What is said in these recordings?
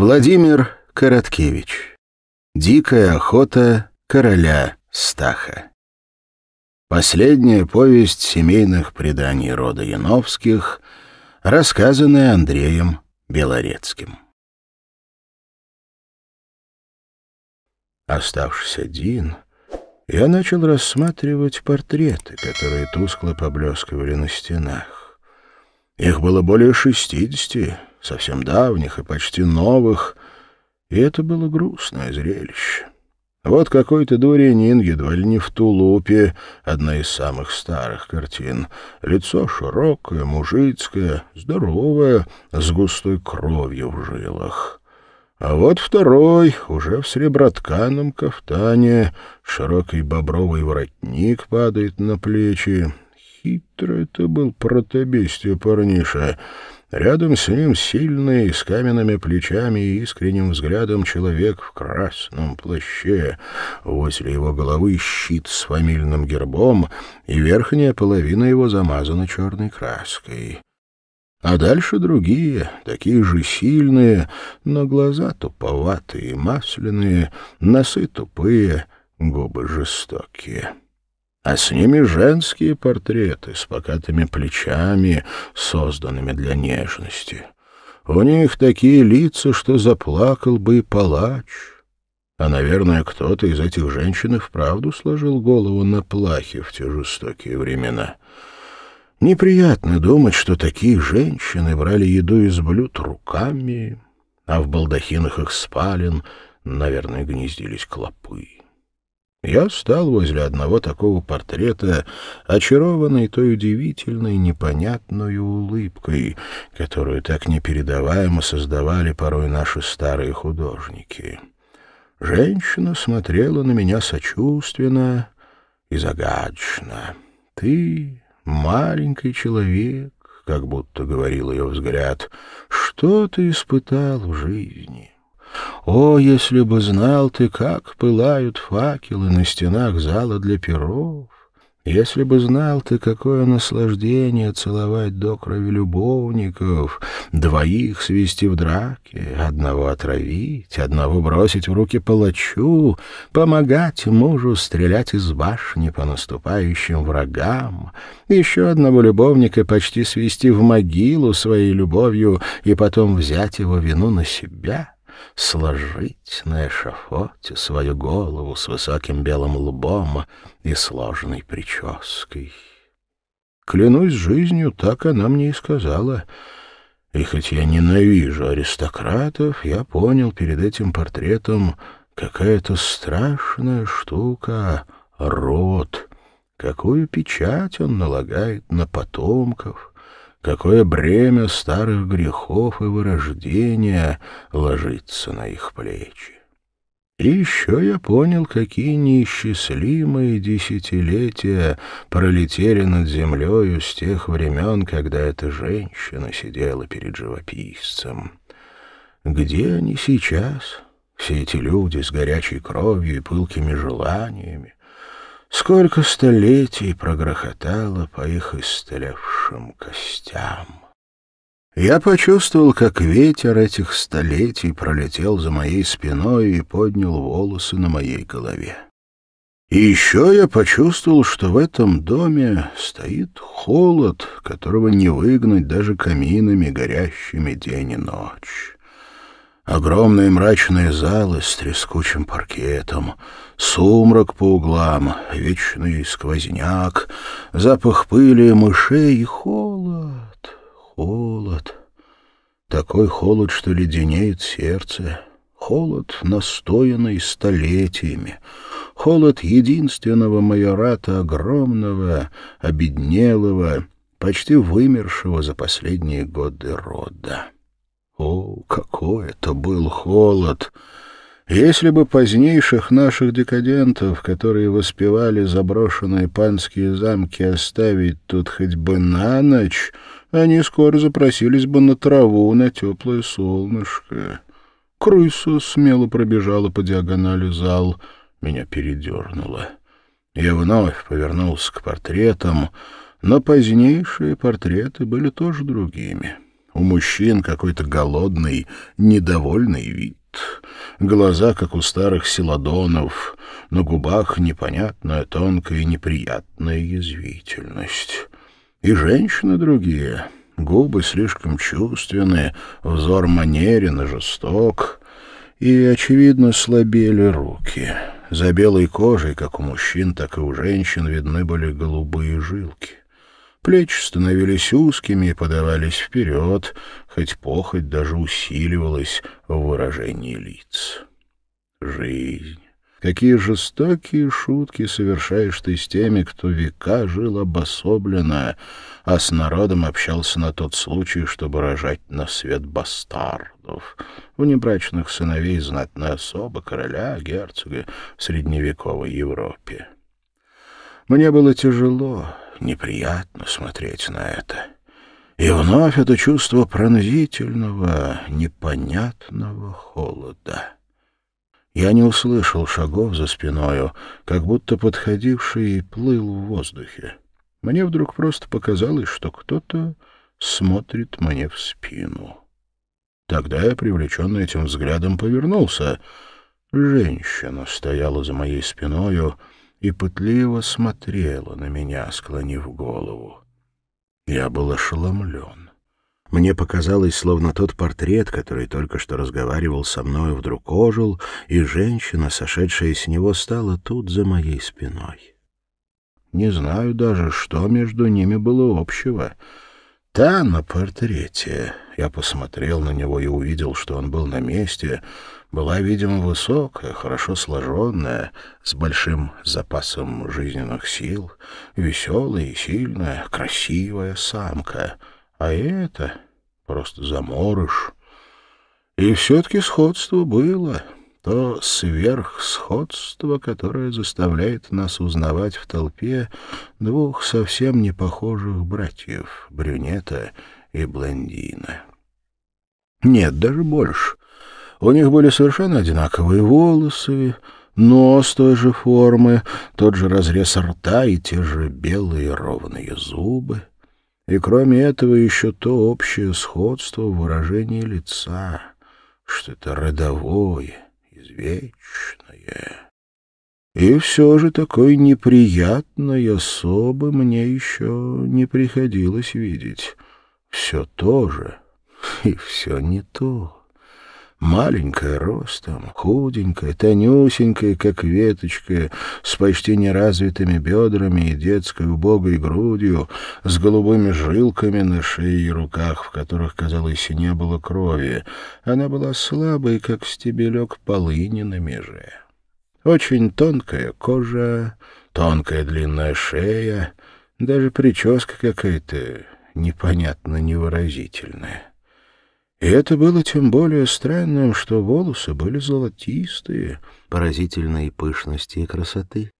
Владимир Короткевич. «Дикая охота короля Стаха». Последняя повесть семейных преданий рода Яновских, рассказанная Андреем Белорецким. Оставшись один, я начал рассматривать портреты, которые тускло поблескивали на стенах. Их было более шестидесяти, совсем давних и почти новых, и это было грустное зрелище. Вот какой-то дворянин, едва ли не в тулупе, одна из самых старых картин. Лицо широкое, мужицкое, здоровое, с густой кровью в жилах. А вот второй, уже в сребротканом кафтане, широкий бобровый воротник падает на плечи. Хитро это был протобестие парниша — Рядом с ним сильный, с каменными плечами и искренним взглядом человек в красном плаще. Возле его головы щит с фамильным гербом, и верхняя половина его замазана черной краской. А дальше другие, такие же сильные, но глаза туповатые, масляные, носы тупые, губы жестокие а с ними женские портреты с покатыми плечами, созданными для нежности. У них такие лица, что заплакал бы и палач. А, наверное, кто-то из этих женщин и вправду сложил голову на плахе в те жестокие времена. Неприятно думать, что такие женщины брали еду из блюд руками, а в балдахинах их спален, наверное, гнездились клопы. Я стал возле одного такого портрета, очарованный той удивительной непонятной улыбкой, которую так непередаваемо создавали порой наши старые художники. Женщина смотрела на меня сочувственно и загадочно. «Ты маленький человек», — как будто говорил ее взгляд, — «что ты испытал в жизни?» О, если бы знал ты, как пылают факелы на стенах зала для перов! Если бы знал ты, какое наслаждение целовать до крови любовников, двоих свести в драке, одного отравить, одного бросить в руки палачу, помогать мужу стрелять из башни по наступающим врагам, еще одного любовника почти свести в могилу своей любовью и потом взять его вину на себя» сложить на эшафоте свою голову с высоким белым лбом и сложной прической. Клянусь жизнью, так она мне и сказала. И хоть я ненавижу аристократов, я понял перед этим портретом какая-то страшная штука — род, какую печать он налагает на потомков — какое бремя старых грехов и вырождения ложится на их плечи. И еще я понял, какие неисчислимые десятилетия пролетели над землею с тех времен, когда эта женщина сидела перед живописцем. Где они сейчас, все эти люди с горячей кровью и пылкими желаниями? Сколько столетий прогрохотало по их истлевшим нашим костям. Я почувствовал, как ветер этих столетий пролетел за моей спиной и поднял волосы на моей голове. И еще я почувствовал, что в этом доме стоит холод, которого не выгнать даже каминами, горящими день и ночь. Огромные мрачные залы с трескучим паркетом, сумрак по углам, вечный сквозняк, запах пыли, мышей и холод, холод. Такой холод, что леденеет сердце. Холод, настоянный столетиями. Холод единственного майората, огромного, обеднелого, почти вымершего за последние годы рода. О, какой это был холод! Если бы позднейших наших декадентов, которые воспевали заброшенные панские замки, оставить тут хоть бы на ночь, они скоро запросились бы на траву, на теплое солнышко. Крыса смело пробежала по диагонали зал. Меня передернуло. Я вновь повернулся к портретам, но позднейшие портреты были тоже другими. У мужчин какой-то голодный, недовольный вид. Глаза, как у старых селадонов, на губах непонятная тонкая неприятная язвительность. И женщины другие, губы слишком чувственные, взор манерен и жесток, и, очевидно, слабели руки. За белой кожей, как у мужчин, так и у женщин, видны были голубые жилки. Плечи становились узкими и подавались вперед, хоть похоть даже усиливалась в выражении лиц. Жизнь. Какие жестокие шутки совершаешь ты с теми, кто века жил обособленно, а с народом общался на тот случай, чтобы рожать на свет бастардов, внебрачных сыновей знатной особы, короля, герцога в средневековой Европе. Мне было тяжело, неприятно смотреть на это. И вновь это чувство пронзительного, непонятного холода. Я не услышал шагов за спиною, как будто подходивший плыл в воздухе. Мне вдруг просто показалось, что кто-то смотрит мне в спину. Тогда я, привлеченный этим взглядом, повернулся. Женщина стояла за моей спиною, — и пытливо смотрела на меня, склонив голову. Я был ошеломлен. Мне показалось, словно тот портрет, который только что разговаривал со мной, вдруг ожил, и женщина, сошедшая с него, стала тут за моей спиной. Не знаю даже, что между ними было общего. Та на портрете. Я посмотрел на него и увидел, что он был на месте — была, видимо, высокая, хорошо сложенная, с большим запасом жизненных сил, веселая и сильная, красивая самка. А это просто заморыш. И все-таки сходство было, то сверхсходство, которое заставляет нас узнавать в толпе двух совсем не похожих братьев — брюнета и блондина. Нет, даже больше. У них были совершенно одинаковые волосы, нос той же формы, тот же разрез рта и те же белые ровные зубы. И кроме этого еще то общее сходство в выражении лица, что это родовое, извечное. И все же такой неприятной особы мне еще не приходилось видеть. Все то же и все не то маленькая ростом, худенькая, тонюсенькая, как веточка, с почти неразвитыми бедрами и детской убогой грудью, с голубыми жилками на шее и руках, в которых, казалось, не было крови. Она была слабой, как стебелек полыни на меже. Очень тонкая кожа, тонкая длинная шея, даже прическа какая-то непонятно невыразительная. И это было тем более странным, что волосы были золотистые, поразительной пышности и красоты.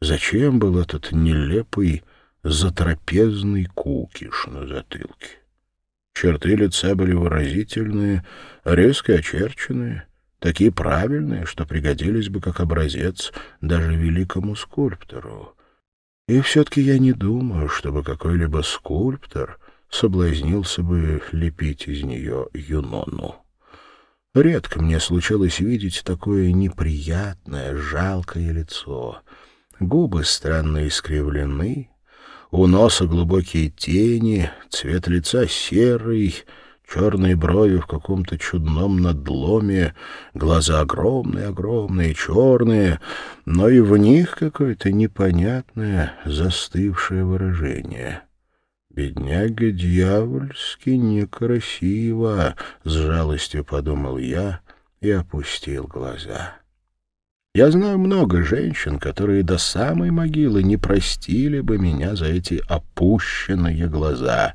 Зачем был этот нелепый затрапезный кукиш на затылке? Черты лица были выразительные, резко очерченные, такие правильные, что пригодились бы как образец даже великому скульптору. И все-таки я не думаю, чтобы какой-либо скульптор — соблазнился бы лепить из нее юнону. Редко мне случалось видеть такое неприятное, жалкое лицо. Губы странно искривлены, у носа глубокие тени, цвет лица серый, черные брови в каком-то чудном надломе, глаза огромные-огромные, черные, но и в них какое-то непонятное застывшее выражение. «Бедняга дьявольски некрасиво», — с жалостью подумал я и опустил глаза. Я знаю много женщин, которые до самой могилы не простили бы меня за эти опущенные глаза.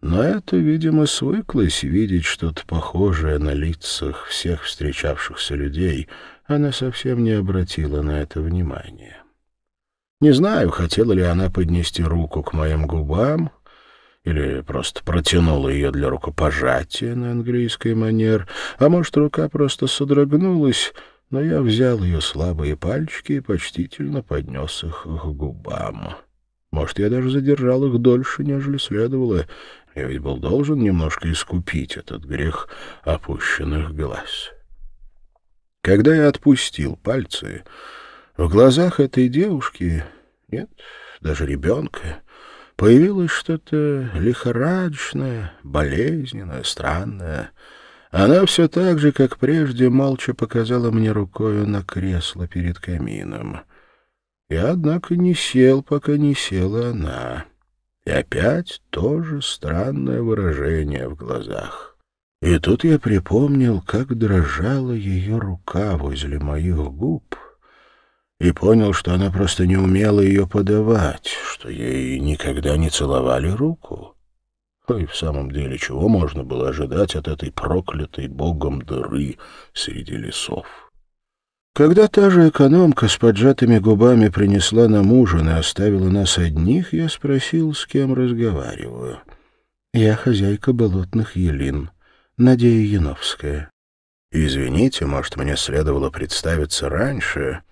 Но это, видимо, свыклась видеть что-то похожее на лицах всех встречавшихся людей. Она совсем не обратила на это внимания. Не знаю, хотела ли она поднести руку к моим губам или просто протянула ее для рукопожатия на английской манер, а может, рука просто содрогнулась, но я взял ее слабые пальчики и почтительно поднес их к губам. Может, я даже задержал их дольше, нежели следовало. Я ведь был должен немножко искупить этот грех опущенных глаз. Когда я отпустил пальцы, в глазах этой девушки, нет, даже ребенка, появилось что-то лихорадочное, болезненное, странное. Она все так же, как прежде, молча показала мне рукою на кресло перед камином. Я, однако, не сел, пока не села она. И опять тоже странное выражение в глазах. И тут я припомнил, как дрожала ее рука возле моих губ — и понял, что она просто не умела ее подавать, что ей никогда не целовали руку. Ну и в самом деле, чего можно было ожидать от этой проклятой богом дыры среди лесов? Когда та же экономка с поджатыми губами принесла нам ужин и оставила нас одних, я спросил, с кем разговариваю. «Я хозяйка болотных елин, Надея Яновская». «Извините, может, мне следовало представиться раньше?»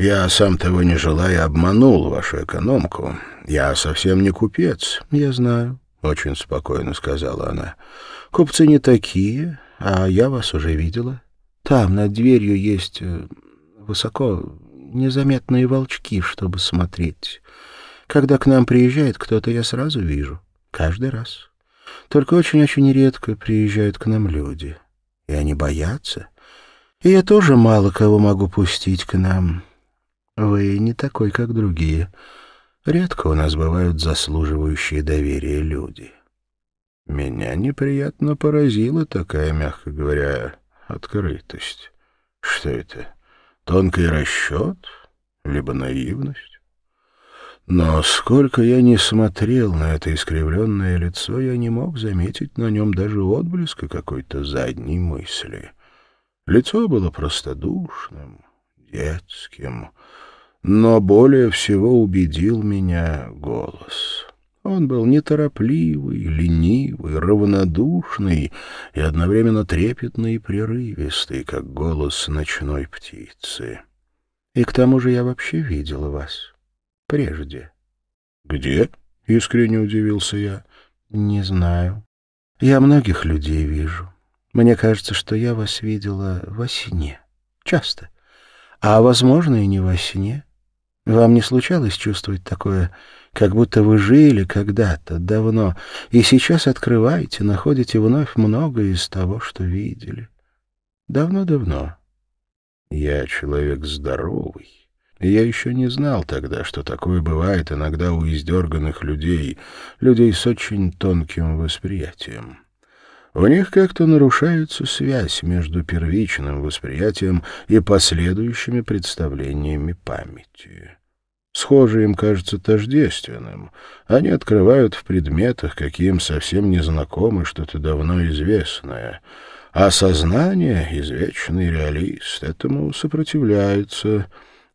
Я, сам того не желая, обманул вашу экономку. Я совсем не купец, я знаю, — очень спокойно сказала она. Купцы не такие, а я вас уже видела. Там над дверью есть э, высоко незаметные волчки, чтобы смотреть. Когда к нам приезжает кто-то, я сразу вижу. Каждый раз. Только очень-очень редко приезжают к нам люди. И они боятся. И я тоже мало кого могу пустить к нам. Вы не такой, как другие. Редко у нас бывают заслуживающие доверия люди. Меня неприятно поразила такая, мягко говоря, открытость. Что это? Тонкий расчет? Либо наивность? Но сколько я не смотрел на это искривленное лицо, я не мог заметить на нем даже отблеска какой-то задней мысли. Лицо было простодушным, детским, но более всего убедил меня голос. Он был неторопливый, ленивый, равнодушный и одновременно трепетный и прерывистый, как голос ночной птицы. И к тому же я вообще видел вас. Прежде. — Где? — искренне удивился я. — Не знаю. Я многих людей вижу. Мне кажется, что я вас видела во сне. Часто. А, возможно, и не во сне. — вам не случалось чувствовать такое, как будто вы жили когда-то, давно, и сейчас открываете, находите вновь многое из того, что видели? Давно-давно. Я человек здоровый. Я еще не знал тогда, что такое бывает иногда у издерганных людей, людей с очень тонким восприятием. У них как-то нарушается связь между первичным восприятием и последующими представлениями памяти. Схоже им кажется тождественным. Они открывают в предметах, каким совсем не что-то давно известное. А сознание, извечный реалист, этому сопротивляется.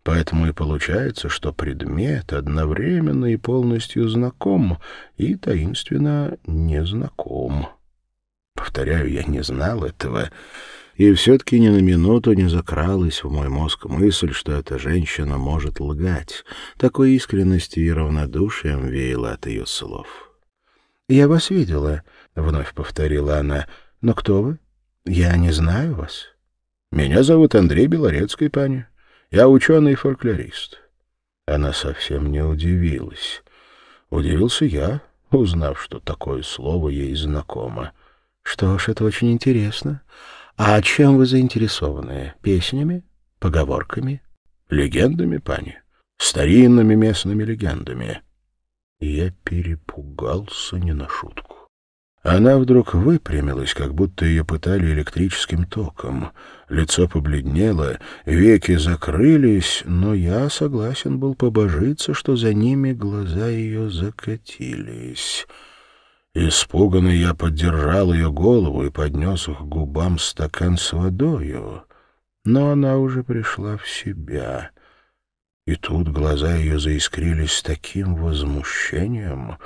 Поэтому и получается, что предмет одновременно и полностью знаком и таинственно незнаком. Повторяю, я не знал этого, и все-таки ни на минуту не закралась в мой мозг мысль, что эта женщина может лгать. Такой искренности и равнодушием веяло от ее слов. «Я вас видела», — вновь повторила она, — «но кто вы? Я не знаю вас». «Меня зовут Андрей Белорецкий, пани. Я ученый-фольклорист». Она совсем не удивилась. Удивился я, узнав, что такое слово ей знакомо. Что ж, это очень интересно. А чем вы заинтересованы? Песнями? Поговорками? Легендами, пани? Старинными местными легендами. Я перепугался не на шутку. Она вдруг выпрямилась, как будто ее пытали электрическим током. Лицо побледнело, веки закрылись, но я согласен был побожиться, что за ними глаза ее закатились. Испуганный я поддержал ее голову и поднес к губам стакан с водою, но она уже пришла в себя. И тут глаза ее заискрились с таким возмущением,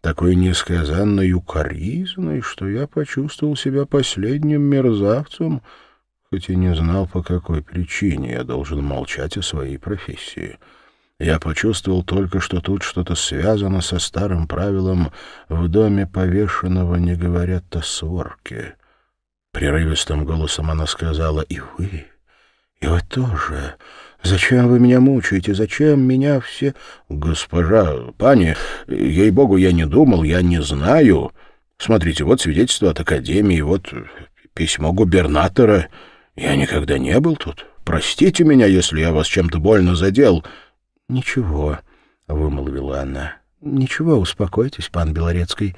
такой несказанной укоризной, что я почувствовал себя последним мерзавцем, хоть и не знал, по какой причине я должен молчать о своей профессии. Я почувствовал только, что тут что-то связано со старым правилом «в доме повешенного не говорят о сварке». Прерывистым голосом она сказала «И вы, и вы тоже. Зачем вы меня мучаете? Зачем меня все...» «Госпожа, пани, ей-богу, я не думал, я не знаю. Смотрите, вот свидетельство от Академии, вот письмо губернатора. Я никогда не был тут. Простите меня, если я вас чем-то больно задел». «Ничего», — вымолвила она. «Ничего, успокойтесь, пан Белорецкий.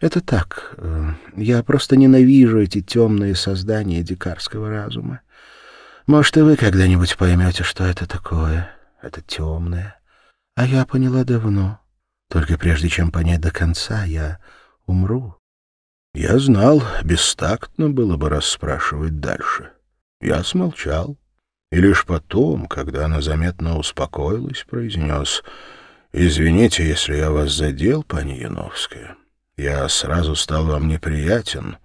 Это так. Э, я просто ненавижу эти темные создания дикарского разума. Может, и вы когда-нибудь поймете, что это такое, это темное. А я поняла давно. Только прежде чем понять до конца, я умру». Я знал, бестактно было бы расспрашивать дальше. Я смолчал и лишь потом, когда она заметно успокоилась, произнес «Извините, если я вас задел, пани Яновская. Я сразу стал вам неприятен.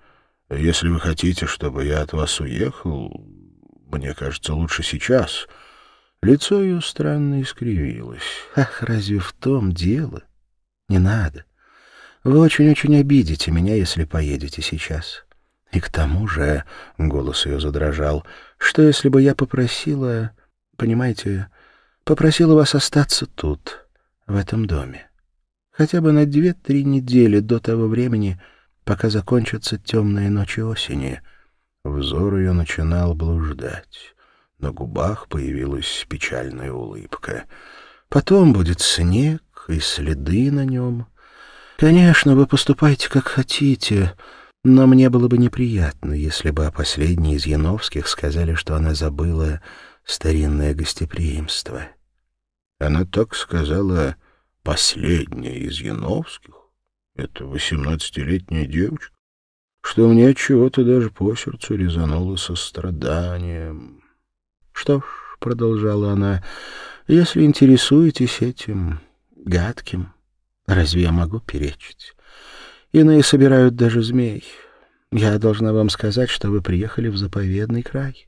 Если вы хотите, чтобы я от вас уехал, мне кажется, лучше сейчас». Лицо ее странно искривилось. «Ах, разве в том дело? Не надо. Вы очень-очень обидите меня, если поедете сейчас. И к тому же, — голос ее задрожал, — что если бы я попросила, понимаете, попросила вас остаться тут, в этом доме, хотя бы на две-три недели до того времени, пока закончатся темные ночи осени. Взор ее начинал блуждать. На губах появилась печальная улыбка. Потом будет снег и следы на нем. Конечно, вы поступайте, как хотите, — но мне было бы неприятно, если бы о последней из Яновских сказали, что она забыла старинное гостеприимство. Она так сказала «последняя из Яновских». Это восемнадцатилетняя девочка, что мне чего-то даже по сердцу резануло состраданием. «Что ж», — продолжала она, — «если интересуетесь этим гадким, разве я могу перечить?» Иные собирают даже змей. Я должна вам сказать, что вы приехали в заповедный край.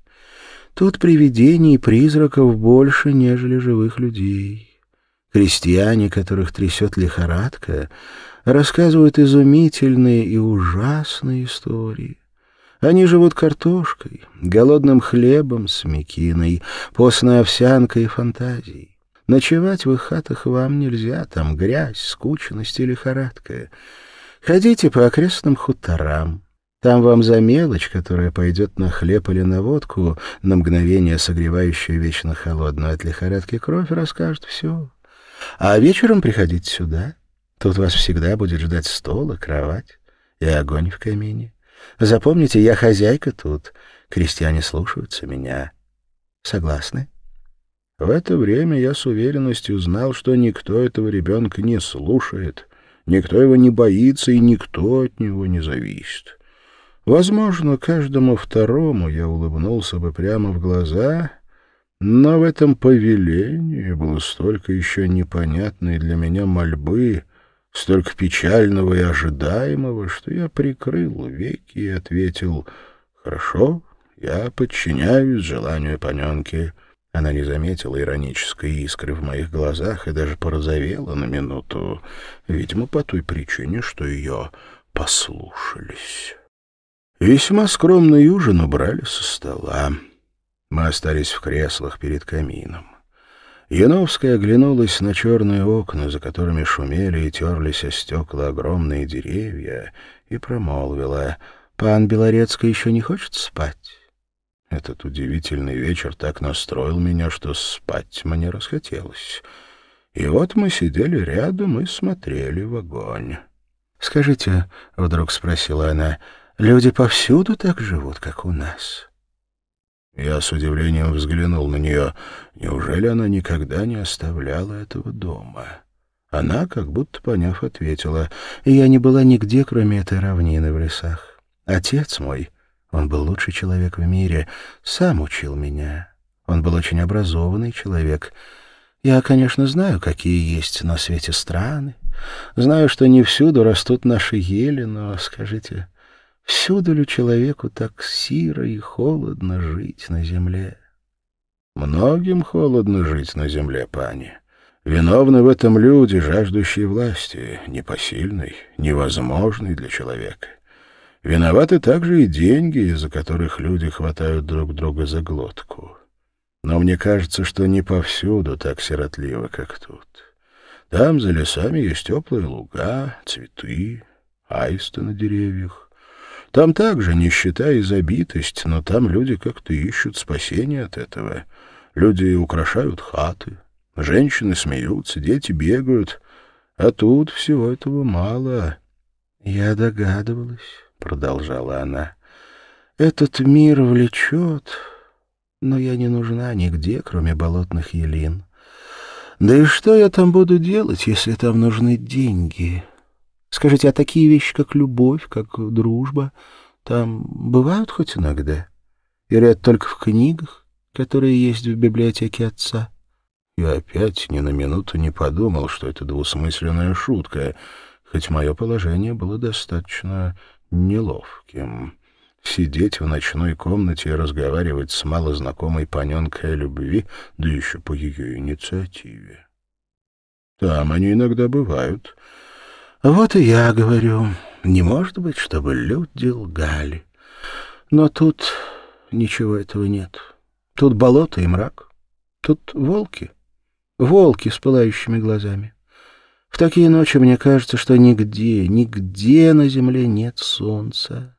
Тут привидений и призраков больше, нежели живых людей. Крестьяне, которых трясет лихорадка, рассказывают изумительные и ужасные истории. Они живут картошкой, голодным хлебом с мекиной, постной овсянкой и фантазией. Ночевать в их хатах вам нельзя, там грязь, скучность и лихорадка. Ходите по окрестным хуторам. Там вам за мелочь, которая пойдет на хлеб или на водку, на мгновение согревающую вечно холодную от лихорадки кровь, расскажет все. А вечером приходите сюда. Тут вас всегда будет ждать стол и кровать, и огонь в камине. Запомните, я хозяйка тут. Крестьяне слушаются меня. Согласны? В это время я с уверенностью знал, что никто этого ребенка не слушает, Никто его не боится, и никто от него не зависит. Возможно, каждому второму я улыбнулся бы прямо в глаза, но в этом повелении было столько еще непонятной для меня мольбы, столько печального и ожидаемого, что я прикрыл веки и ответил «Хорошо, я подчиняюсь желанию паненки». Она не заметила иронической искры в моих глазах и даже порозовела на минуту, видимо, по той причине, что ее послушались. Весьма скромный ужин убрали со стола. Мы остались в креслах перед камином. Яновская оглянулась на черные окна, за которыми шумели и терлись о стекла огромные деревья, и промолвила, «Пан Белорецкий еще не хочет спать?» Этот удивительный вечер так настроил меня, что спать мне расхотелось. И вот мы сидели рядом и смотрели в огонь. «Скажите», — вдруг спросила она, — «люди повсюду так живут, как у нас?» Я с удивлением взглянул на нее. Неужели она никогда не оставляла этого дома? Она, как будто поняв, ответила, «Я не была нигде, кроме этой равнины в лесах. Отец мой он был лучший человек в мире, сам учил меня. Он был очень образованный человек. Я, конечно, знаю, какие есть на свете страны. Знаю, что не всюду растут наши ели, но, скажите, всюду ли человеку так сиро и холодно жить на земле? Многим холодно жить на земле, пани. Виновны в этом люди, жаждущие власти, непосильной, невозможной для человека. Виноваты также и деньги, из-за которых люди хватают друг друга за глотку. Но мне кажется, что не повсюду так сиротливо, как тут. Там за лесами есть теплые луга, цветы, аисты на деревьях. Там также нищета и забитость, но там люди как-то ищут спасения от этого. Люди украшают хаты, женщины смеются, дети бегают, а тут всего этого мало. Я догадывалась. — продолжала она. «Этот мир влечет, но я не нужна нигде, кроме болотных елин. Да и что я там буду делать, если там нужны деньги? Скажите, а такие вещи, как любовь, как дружба, там бывают хоть иногда? Или это только в книгах, которые есть в библиотеке отца?» Я опять ни на минуту не подумал, что это двусмысленная шутка, хоть мое положение было достаточно неловким. Сидеть в ночной комнате и разговаривать с малознакомой паненкой о любви, да еще по ее инициативе. Там они иногда бывают. Вот и я говорю, не может быть, чтобы люди лгали. Но тут ничего этого нет. Тут болото и мрак. Тут волки. Волки с пылающими глазами. В такие ночи мне кажется, что нигде, нигде на земле нет солнца.